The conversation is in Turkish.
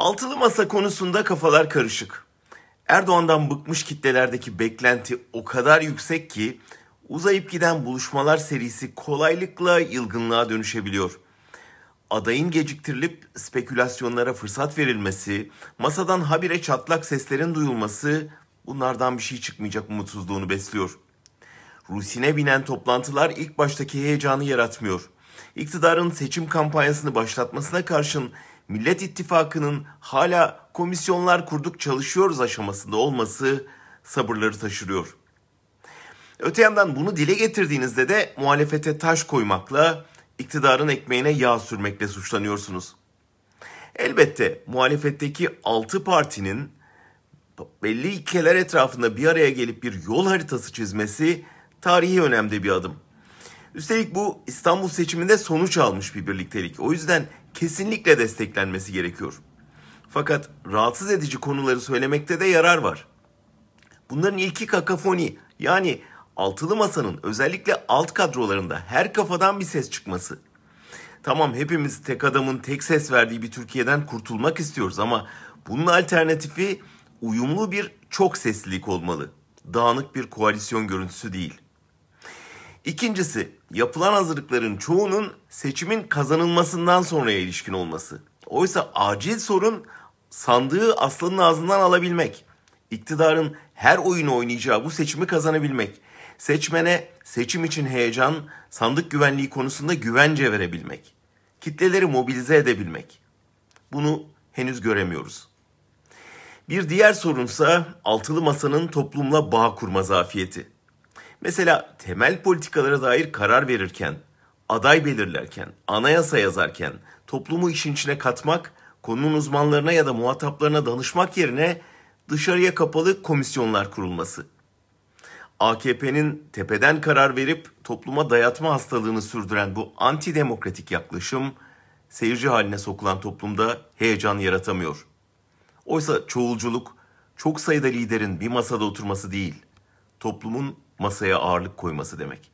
Altılı masa konusunda kafalar karışık. Erdoğan'dan bıkmış kitlelerdeki beklenti o kadar yüksek ki uzayıp giden buluşmalar serisi kolaylıkla yılgınlığa dönüşebiliyor. Adayın geciktirilip spekülasyonlara fırsat verilmesi, masadan habire çatlak seslerin duyulması bunlardan bir şey çıkmayacak umutsuzluğunu besliyor. Rusine binen toplantılar ilk baştaki heyecanı yaratmıyor. İktidarın seçim kampanyasını başlatmasına karşın Millet İttifakı'nın hala komisyonlar kurduk çalışıyoruz aşamasında olması sabırları taşırıyor. Öte yandan bunu dile getirdiğinizde de muhalefete taş koymakla, iktidarın ekmeğine yağ sürmekle suçlanıyorsunuz. Elbette muhalefetteki 6 partinin belli ilkeler etrafında bir araya gelip bir yol haritası çizmesi tarihi önemde bir adım. Üstelik bu İstanbul seçiminde sonuç almış bir birliktelik. O yüzden kesinlikle desteklenmesi gerekiyor. Fakat rahatsız edici konuları söylemekte de yarar var. Bunların ilki kakafoni yani altılı masanın özellikle alt kadrolarında her kafadan bir ses çıkması. Tamam hepimiz tek adamın tek ses verdiği bir Türkiye'den kurtulmak istiyoruz ama bunun alternatifi uyumlu bir çok seslilik olmalı. Dağınık bir koalisyon görüntüsü değil.'' İkincisi yapılan hazırlıkların çoğunun seçimin kazanılmasından sonraya ilişkin olması. Oysa acil sorun sandığı aslanın ağzından alabilmek. İktidarın her oyunu oynayacağı bu seçimi kazanabilmek. Seçmene seçim için heyecan, sandık güvenliği konusunda güvence verebilmek. Kitleleri mobilize edebilmek. Bunu henüz göremiyoruz. Bir diğer sorunsa altılı masanın toplumla bağ kurma zafiyeti. Mesela temel politikalara dair karar verirken, aday belirlerken, anayasa yazarken toplumu işin içine katmak, konunun uzmanlarına ya da muhataplarına danışmak yerine dışarıya kapalı komisyonlar kurulması. AKP'nin tepeden karar verip topluma dayatma hastalığını sürdüren bu antidemokratik yaklaşım seyirci haline sokulan toplumda heyecan yaratamıyor. Oysa çoğulculuk çok sayıda liderin bir masada oturması değil, toplumun masaya ağırlık koyması demek.